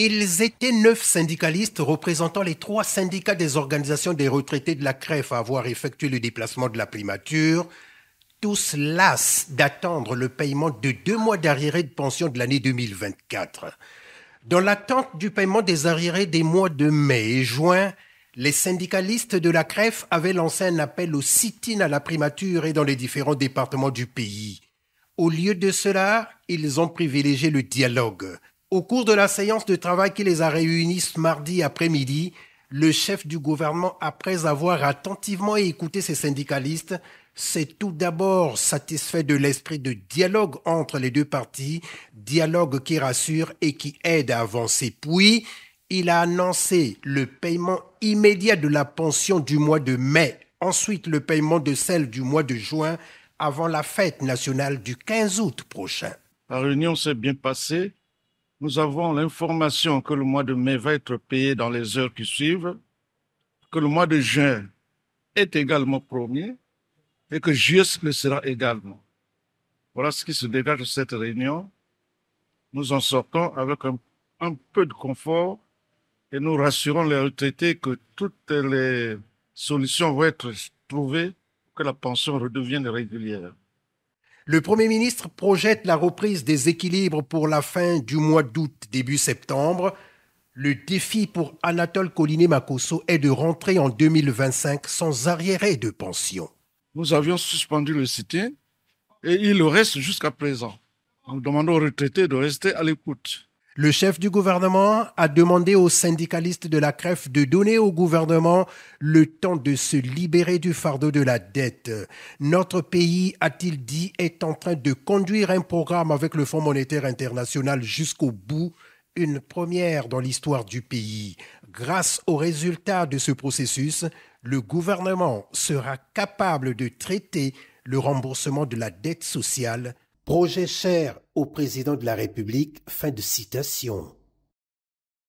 Ils étaient neuf syndicalistes représentant les trois syndicats des organisations des retraités de la CREF à avoir effectué le déplacement de la primature, tous las d'attendre le paiement de deux mois d'arriérés de pension de l'année 2024. Dans l'attente du paiement des arriérés des mois de mai et juin, les syndicalistes de la CREF avaient lancé un appel au sit-in à la primature et dans les différents départements du pays. Au lieu de cela, ils ont privilégié le dialogue, au cours de la séance de travail qui les a réunis ce mardi après-midi, le chef du gouvernement, après avoir attentivement écouté ses syndicalistes, s'est tout d'abord satisfait de l'esprit de dialogue entre les deux parties, dialogue qui rassure et qui aide à avancer. Puis, il a annoncé le paiement immédiat de la pension du mois de mai, ensuite le paiement de celle du mois de juin avant la fête nationale du 15 août prochain. La réunion s'est bien passée nous avons l'information que le mois de mai va être payé dans les heures qui suivent, que le mois de juin est également premier et que juillet le sera également. Voilà ce qui se dégage de cette réunion. Nous en sortons avec un, un peu de confort et nous rassurons les retraités que toutes les solutions vont être trouvées pour que la pension redevienne régulière. Le Premier ministre projette la reprise des équilibres pour la fin du mois d'août, début septembre. Le défi pour Anatole Collinet macosso est de rentrer en 2025 sans arriéré de pension. Nous avions suspendu le Cité et il le reste jusqu'à présent. Nous demandons aux retraités de rester à l'écoute. Le chef du gouvernement a demandé aux syndicalistes de la crève de donner au gouvernement le temps de se libérer du fardeau de la dette. Notre pays, a-t-il dit, est en train de conduire un programme avec le Fonds monétaire international jusqu'au bout, une première dans l'histoire du pays. Grâce aux résultats de ce processus, le gouvernement sera capable de traiter le remboursement de la dette sociale projet cher au président de la République. Fin de citation.